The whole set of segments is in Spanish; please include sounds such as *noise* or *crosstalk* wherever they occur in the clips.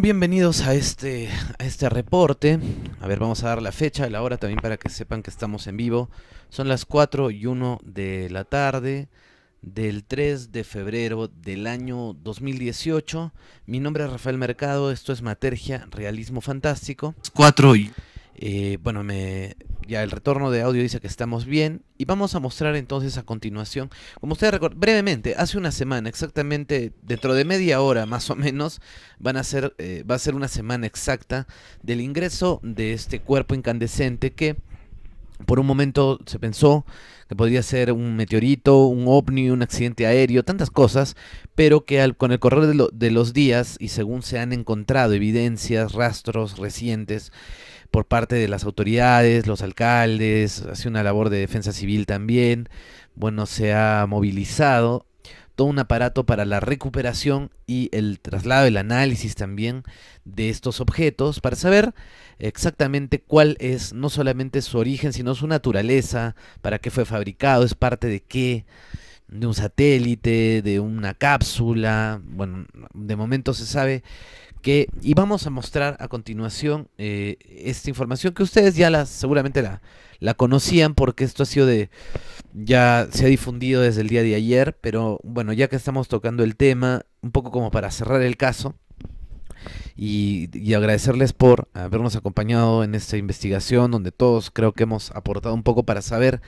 bienvenidos a este, a este reporte. A ver, vamos a dar la fecha, la hora también para que sepan que estamos en vivo. Son las 4 y 1 de la tarde del 3 de febrero del año 2018. Mi nombre es Rafael Mercado, esto es Matergia, Realismo Fantástico. 4 y... Eh, bueno, me, ya el retorno de audio dice que estamos bien y vamos a mostrar entonces a continuación, como ustedes recuerdan, brevemente, hace una semana, exactamente dentro de media hora más o menos, van a ser, eh, va a ser una semana exacta del ingreso de este cuerpo incandescente que por un momento se pensó que podría ser un meteorito, un ovni, un accidente aéreo, tantas cosas, pero que con el correr de los días y según se han encontrado evidencias, rastros recientes, por parte de las autoridades, los alcaldes, hace una labor de defensa civil también. Bueno, se ha movilizado todo un aparato para la recuperación y el traslado, el análisis también de estos objetos para saber exactamente cuál es no solamente su origen, sino su naturaleza, para qué fue fabricado, es parte de qué, de un satélite, de una cápsula. Bueno, de momento se sabe y vamos a mostrar a continuación eh, esta información que ustedes ya la, seguramente la, la conocían porque esto ha sido de ya se ha difundido desde el día de ayer, pero bueno, ya que estamos tocando el tema, un poco como para cerrar el caso y, y agradecerles por habernos acompañado en esta investigación donde todos creo que hemos aportado un poco para saber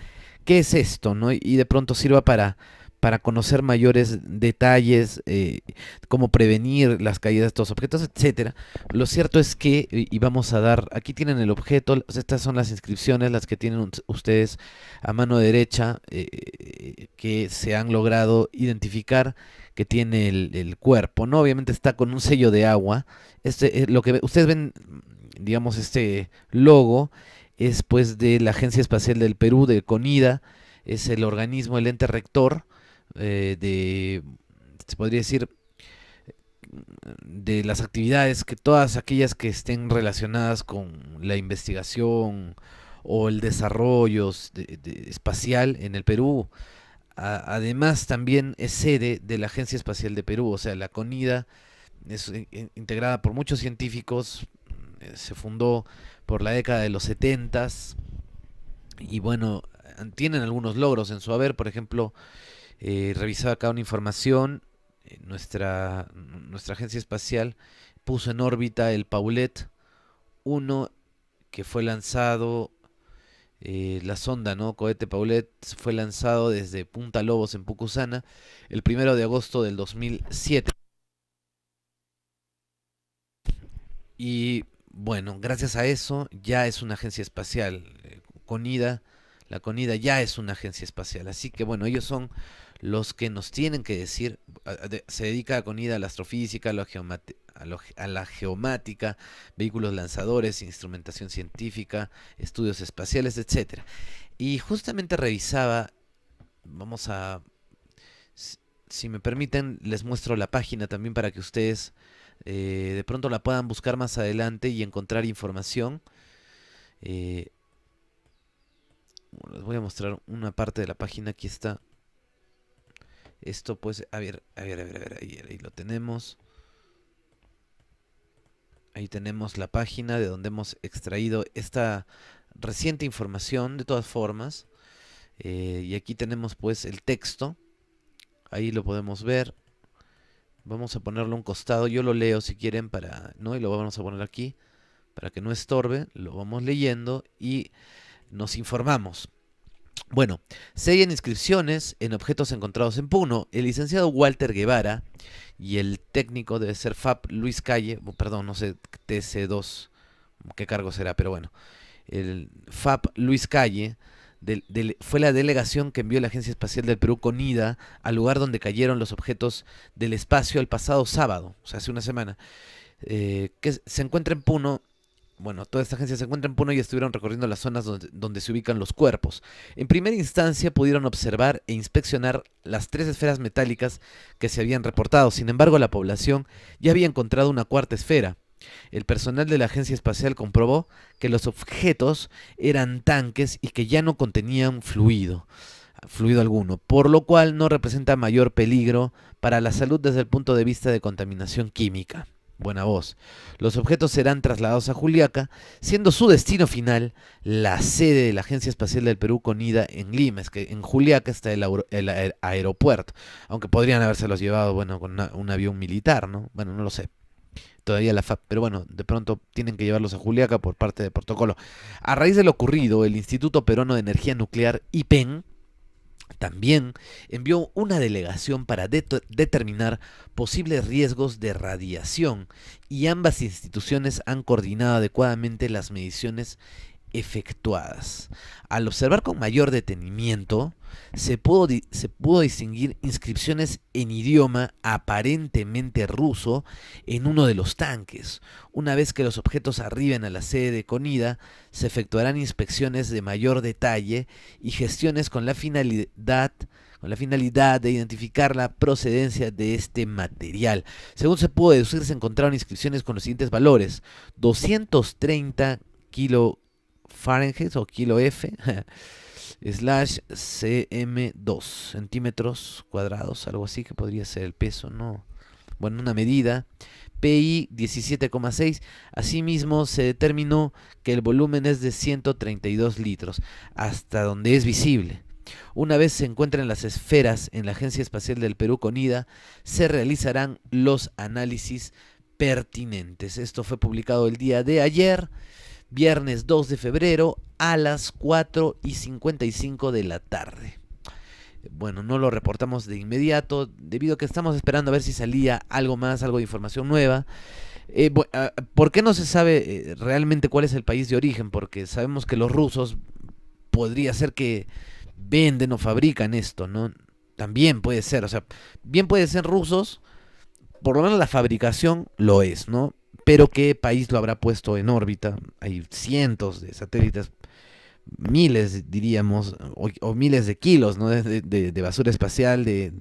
qué es esto, ¿no? Y de pronto sirva para para conocer mayores detalles, eh, cómo prevenir las caídas de estos objetos, etcétera. Lo cierto es que, y vamos a dar, aquí tienen el objeto, estas son las inscripciones, las que tienen ustedes a mano derecha, eh, que se han logrado identificar que tiene el, el, cuerpo, ¿no? Obviamente está con un sello de agua. Este, eh, lo que ustedes ven, digamos, este logo es pues de la Agencia Espacial del Perú, de CONIDA, es el organismo, el ente rector, eh, de, se podría decir, de las actividades que todas aquellas que estén relacionadas con la investigación o el desarrollo espacial en el Perú. además, también es sede de la Agencia Espacial de Perú, o sea, la CONIDA es eh, integrada por muchos científicos, eh, se fundó por la década de los 70 y bueno, tienen algunos logros en su haber, por ejemplo, eh, revisaba acá una información, eh, nuestra, nuestra agencia espacial puso en órbita el Paulet 1 que fue lanzado, eh, la sonda, ¿no? Cohete Paulet fue lanzado desde Punta Lobos en Pucusana el primero de agosto del 2007. Y bueno, gracias a eso ya es una agencia espacial. Conida, la Conida ya es una agencia espacial. Así que bueno, ellos son los que nos tienen que decir, se dedica con ida a la astrofísica, a la, la geomática, vehículos lanzadores, instrumentación científica, estudios espaciales, etc. Y justamente revisaba, vamos a, si me permiten, les muestro la página también para que ustedes eh, de pronto la puedan buscar más adelante y encontrar información. Eh, les voy a mostrar una parte de la página, aquí está esto pues, a ver, a ver, a ver, ahí, lo tenemos. Ahí tenemos la página de donde hemos extraído esta reciente información, de todas formas. Eh, y aquí tenemos pues el texto. Ahí lo podemos ver. Vamos a ponerlo a un costado. Yo lo leo si quieren para... ¿no? Y lo vamos a poner aquí para que no estorbe. Lo vamos leyendo y nos informamos. Bueno, en inscripciones en objetos encontrados en Puno. El licenciado Walter Guevara y el técnico debe ser Fab Luis Calle, perdón, no sé, TC2, qué cargo será, pero bueno. El FAP Luis Calle fue la delegación que envió la Agencia Espacial del Perú con IDA al lugar donde cayeron los objetos del espacio el pasado sábado, o sea, hace una semana, eh, que se encuentra en Puno bueno, toda esta agencia se encuentra en Puno y estuvieron recorriendo las zonas donde, donde, se ubican los cuerpos. En primera instancia pudieron observar e inspeccionar las tres esferas metálicas que se habían reportado. Sin embargo, la población ya había encontrado una cuarta esfera. El personal de la agencia espacial comprobó que los objetos eran tanques y que ya no contenían fluido fluido alguno, por lo cual no representa mayor peligro para la salud desde el punto de vista de contaminación química buena voz. Los objetos serán trasladados a Juliaca, siendo su destino final la sede de la Agencia Espacial del Perú con ida en Lima. Es que en Juliaca está el, aeropuerto, aunque podrían habérselos llevado, bueno, con un avión militar, ¿no? Bueno, no lo sé. Todavía la FAP, pero bueno, de pronto tienen que llevarlos a Juliaca por parte de protocolo. A raíz de lo ocurrido, el Instituto Peruano de Energía Nuclear, IPEN, también envió una delegación para determinar posibles riesgos de radiación y ambas instituciones han coordinado adecuadamente las mediciones efectuadas. Al observar con mayor detenimiento, se pudo, se pudo, distinguir inscripciones en idioma aparentemente ruso en uno de los tanques. Una vez que los objetos arriben a la sede de Conida, se efectuarán inspecciones de mayor detalle y gestiones con la finalidad con la finalidad de identificar la procedencia de este material. Según se pudo deducir, se encontraron inscripciones con los siguientes valores. 230 kilos Fahrenheit o kilo F *laughs* slash cm2 centímetros cuadrados, algo así que podría ser el peso, ¿no? Bueno, una medida. PI 17,6. Asimismo, se determinó que el volumen es de 132 litros, hasta donde es visible. Una vez se encuentren las esferas en la Agencia Espacial del Perú con IDA, se realizarán los análisis pertinentes. Esto fue publicado el día de ayer viernes 2 de febrero a las 4 y 55 de la tarde. Bueno, no lo reportamos de inmediato debido a que estamos esperando a ver si salía algo más, algo de información nueva. Eh, ah, ¿Por qué no se sabe eh, realmente cuál es el país de origen? Porque sabemos que los rusos podría ser que venden o fabrican esto, ¿no? También puede ser, o sea, bien puede ser rusos, por lo menos la fabricación lo es, ¿no? pero qué país lo habrá puesto en órbita. Hay cientos de satélites, miles diríamos, o, miles de kilos ¿no? de, basura espacial, de,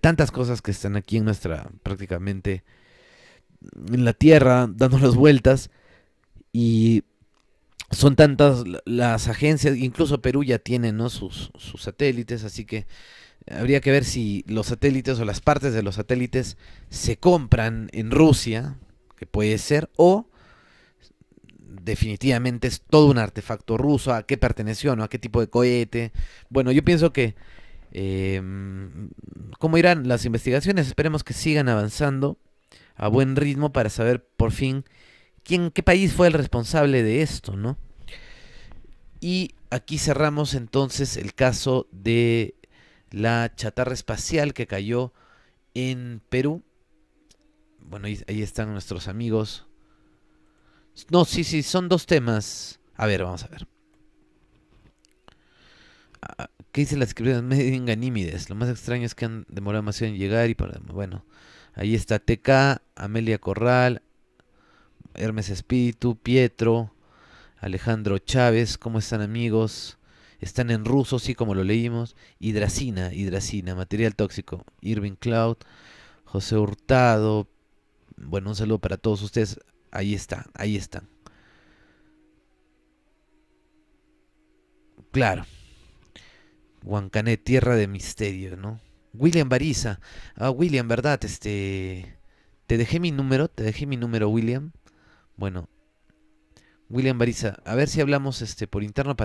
tantas cosas que están aquí en nuestra prácticamente en la Tierra, las vueltas. Y son tantas las agencias, incluso Perú ya tiene ¿no? sus, sus satélites, así que habría que ver si los satélites o las partes de los satélites se compran en Rusia puede ser, o definitivamente es todo un artefacto ruso, a qué perteneció, ¿no? a qué tipo de cohete. Bueno, yo pienso que como em, cómo irán las investigaciones, esperemos que sigan avanzando a buen ritmo para saber por fin quién, qué país fue el responsable de esto, ¿no? Y aquí cerramos entonces el caso de la chatarra espacial que cayó en Perú bueno, ahí, están nuestros amigos. No, sí, sí, son dos temas. A ver, vamos a ver. Ah, ¿Qué dice la descripción? Medio nímides. Lo más extraño es que han demorado demasiado en llegar y para... Bueno, ahí está TK, Amelia Corral, Hermes Espíritu, Pietro, Alejandro Chávez. ¿Cómo están amigos? Están en ruso, sí, como lo leímos. Hidracina, Hidracina, material tóxico. Irving Cloud, José Hurtado, bueno, un saludo para todos ustedes. Ahí está, ahí está. Claro. Huancané, tierra de misterio, ¿no? William Bariza. Ah, William, ¿verdad? Este. Te dejé mi número, te dejé mi número, William. Bueno. William Bariza, a ver si hablamos este por interno para.